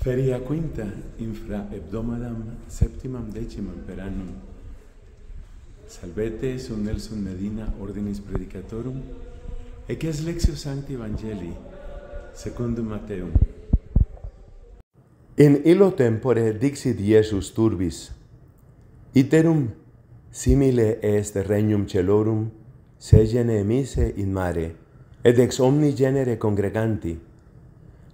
Feria quinta, infra hebdomadam, septimam decimam per annum. Salvete su Nelson Medina ordinis predicatorum, es lexio sancti evangelii, secundum Mateum. In illo tempore dixit Iesus turbis, iterum simile est regnum celorum, se emise in mare, ed ex omni genere congreganti,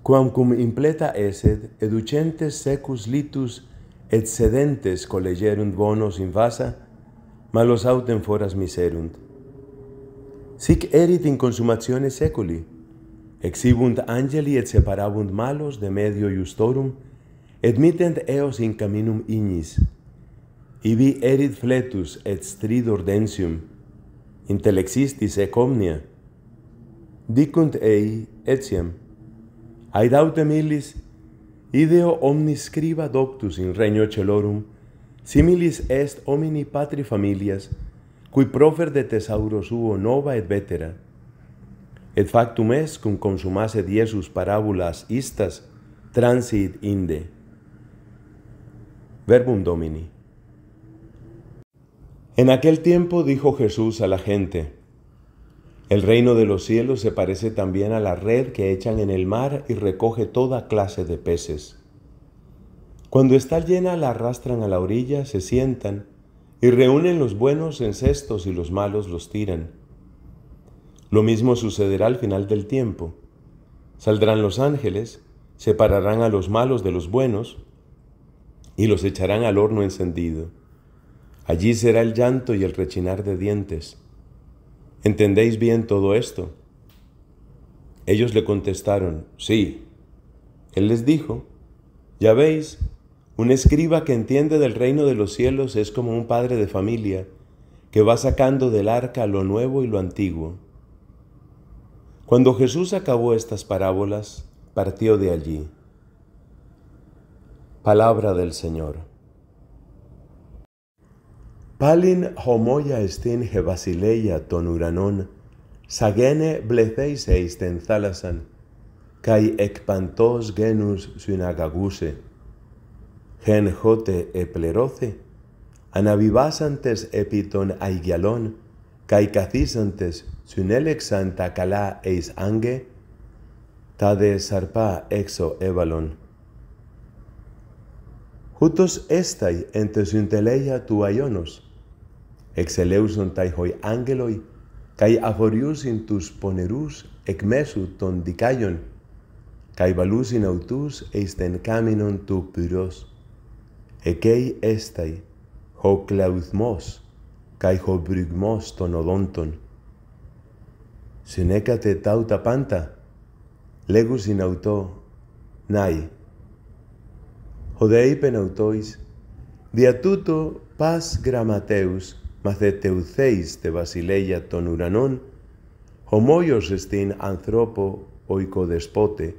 Quam cum impleta eset, educentes secus litus et sedentes collegerunt bonos in vasa, malos autem foras miserunt. Sic erit in consumatione seculi. Exibunt angeli et separabunt malos de medio justorum, et mitent eos in caminum ignis. Ibi erit fletus et strid ordensium, intelexistis ecomnia. Dicunt ei etiam, Aidautemilis milis, ideo omniscriba doctus in regno celorum, similis est homini patri familias, cui profer de tesauro suo nova et vetera. Et factum es cum consumase diesus parabulas istas transit inde. Verbum Domini. En aquel tiempo dijo Jesús a la gente, el reino de los cielos se parece también a la red que echan en el mar y recoge toda clase de peces. Cuando está llena la arrastran a la orilla, se sientan y reúnen los buenos en cestos y los malos los tiran. Lo mismo sucederá al final del tiempo. Saldrán los ángeles, separarán a los malos de los buenos y los echarán al horno encendido. Allí será el llanto y el rechinar de dientes. ¿Entendéis bien todo esto? Ellos le contestaron, sí. Él les dijo, ya veis, un escriba que entiende del reino de los cielos es como un padre de familia que va sacando del arca lo nuevo y lo antiguo. Cuando Jesús acabó estas parábolas, partió de allí. Palabra del Señor. Palin homoya estin hebasileia ton uranon, sagene eis ten thalasan, kai ekpantos genus synagaguse. Gen jote epleroce, anavivasantes epiton aigialon, kai kathisantes synelexanta calá eis ange, tade sarpa exo evalon. ούτως έσται εν τε συντελεία του αιώνος. Εξελέουσον τάιχοι άγγελοι, καί αφοριούσιν τους πονερούς εκ μέσου των δικάγιων, καί βαλούσιν αυτούς εις τεν κάμινον του πυρός. Εκέι έσται, ο κλαουθμός, καί ο βρυγμός των οδόντων. Συνέκατε τάου τα πάντα, λέγουσιν αυτό, νάι, Οδέη αυτοίς δια τούτο πας γραμματέους, μαθετεουθέης τε βασιλέγια των ουρανών, ομόιος στην ανθρώπο ο οικοδεσπότε,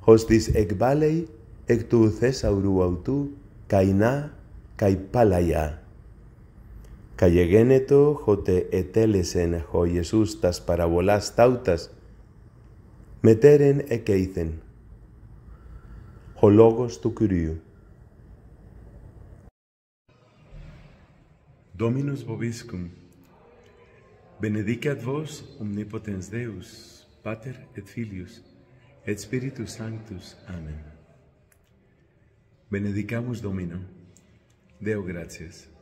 ως της εκβάλει εκ του θέσαυρου αυτού, καϊνά καί πάλαια. Καγεγένετο χωτε ετέλεσεν ο Ιησούς τας παραβολάς τάουτας, μετέρεν εκείθεν ο λόγος του Κυρίου. Dominus vobiscum. Benedicat vos omnipotens Deus, Pater et Filius, et Spiritus Sanctus. Amen. Benedicamus Domino. Deo gratias.